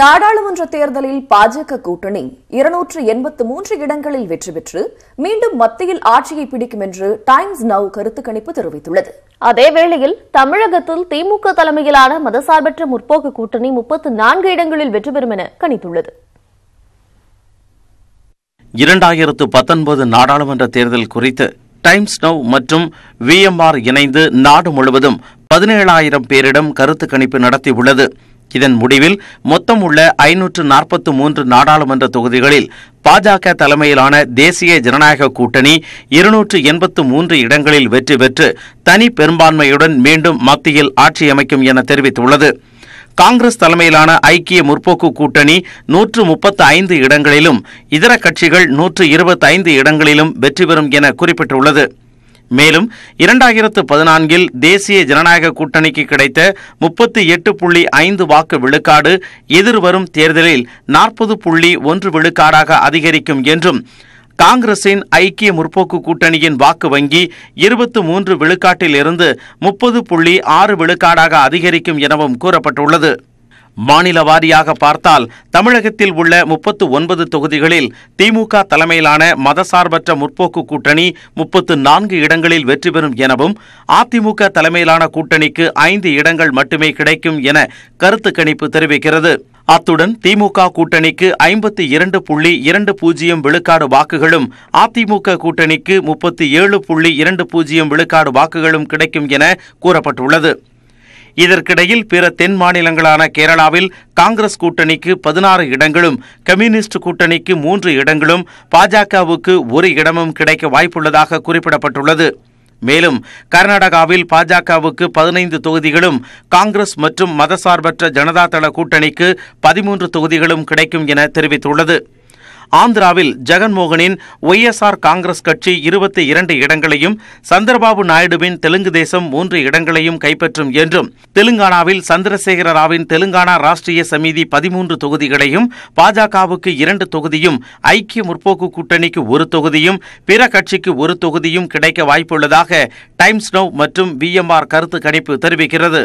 நாடாளுமன்ற தேர்தலில் பாஜக கூட்டணி இருநூற்று எண்பத்து மூன்று இடங்களில் வெற்றி பெற்று மீண்டும் மத்தியில் ஆட்சியை பிடிக்கும் என்று டைம்ஸ் நவ் கருத்து கணிப்பு தெரிவித்துள்ளது அதேவேளையில் தமிழகத்தில் திமுக தலைமையிலான மதசார்பற்ற முற்போக்கு கூட்டணி முப்பத்து நான்கு இடங்களில் வெற்றி பெறும் என கணித்துள்ளது இரண்டாயிரத்து பத்தொன்பது நாடாளுமன்ற தேர்தல் குறித்து டைம்ஸ் நவ் மற்றும் விஎம்ஆர் இணைந்து நாடு முழுவதும் பதினேழாயிரம் பேரிடம் கருத்து கணிப்பு நடத்தியுள்ளது இதன் முடிவில் மொத்தம் உள்ள ஐநூற்று நாற்பத்து மூன்று நாடாளுமன்ற தொகுதிகளில் பாஜக தலைமையிலான தேசிய ஜனநாயக கூட்டணி இருநூற்று எண்பத்து மூன்று இடங்களில் வெற்றி பெற்று தனி பெரும்பான்மையுடன் மீண்டும் மத்தியில் ஆட்சி அமைக்கும் என தெரிவித்துள்ளது காங்கிரஸ் தலைமையிலான ஐக்கிய முற்போக்கு கூட்டணி நூற்று முப்பத்து ஐந்து இடங்களிலும் இதர கட்சிகள் நூற்று இருபத்தைந்து இடங்களிலும் வெற்றி பெறும் என குறிப்பிட்டுள்ளது மேலும் இரண்டாயிரத்து பதினான்கில் தேசிய ஜனநாயக கூட்டணிக்கு கிடைத்த முப்பத்தி எட்டு புள்ளி ஐந்து வாக்கு விழுக்காடு எதிர்வரும் தேர்தலில் நாற்பது புள்ளி ஒன்று விழுக்காடாக அதிகரிக்கும் என்றும் காங்கிரசின் ஐக்கிய முற்போக்கு கூட்டணியின் வாக்கு வங்கி இருபத்து மூன்று விழுக்காட்டில் இருந்து முப்பது புள்ளி ஆறு விழுக்காடாக அதிகரிக்கும் எனவும் கூறப்பட்டுள்ளது மாநில வாரியாக பார்த்தால் தமிழகத்தில் உள்ள முப்பத்து ஒன்பது தொகுதிகளில் திமுக தலைமையிலான மதசார்பற்ற முற்போக்கு கூட்டணி முப்பத்து நான்கு இடங்களில் வெற்றி பெறும் எனவும் அதிமுக தலைமையிலான கூட்டணிக்கு ஐந்து இடங்கள் மட்டுமே கிடைக்கும் என கருத்து கணிப்பு தெரிவிக்கிறது அத்துடன் திமுக கூட்டணிக்கு ஐம்பத்தி இரண்டு புள்ளி இரண்டு பூஜ்ஜியம் விழுக்காடு வாக்குகளும் அதிமுக கூட்டணிக்கு முப்பத்தி ஏழு புள்ளி இரண்டு பூஜ்ஜியம் விழுக்காடு வாக்குகளும் கிடைக்கும் என கூறப்பட்டுள்ளது இதற்கிடையில் பிற தென் மாநிலங்களான கேரளாவில் காங்கிரஸ் கூட்டணிக்கு பதினாறு இடங்களும் கம்யூனிஸ்ட் கூட்டணிக்கு மூன்று இடங்களும் பாஜகவுக்கு ஒரு இடமும் கிடைக்க வாய்ப்புள்ளதாக குறிப்பிடப்பட்டுள்ளது மேலும் கர்நாடகாவில் பாஜகவுக்கு பதினைந்து தொகுதிகளும் காங்கிரஸ் மற்றும் மதசார்பற்ற ஜனதா தள கூட்டணிக்கு பதிமூன்று தொகுதிகளும் கிடைக்கும் என தெரிவித்துள்ளது ஆந்திராவில் ஜெகன்மோகனின் ஒய்எஸ்ஆர் காங்கிரஸ் கட்சி இருபத்தி இரண்டு இடங்களையும் சந்திரபாபு நாயுடுவின் தெலுங்கு தேசம் மூன்று இடங்களையும் கைப்பற்றும் என்றும் தெலுங்கானாவில் சந்திரசேகர ராவின் தெலுங்கானா ராஷ்டிரிய சமிதி பதிமூன்று தொகுதிகளையும் பாஜகவுக்கு இரண்டு தொகுதியும் ஐக்கிய முற்போக்கு கூட்டணிக்கு ஒரு தொகுதியும் பிற கட்சிக்கு ஒரு தொகுதியும் கிடைக்க வாய்ப்புள்ளதாக டைம்ஸ் நவ் மற்றும் விஎம்ஆர் கருத்து கணிப்பு தெரிவிக்கிறது